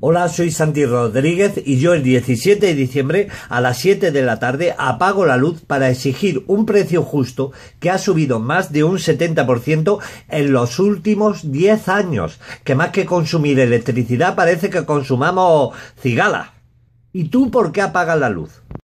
Hola, soy Santi Rodríguez y yo el 17 de diciembre a las 7 de la tarde apago la luz para exigir un precio justo que ha subido más de un 70% en los últimos 10 años, que más que consumir electricidad parece que consumamos cigala. ¿Y tú por qué apagas la luz?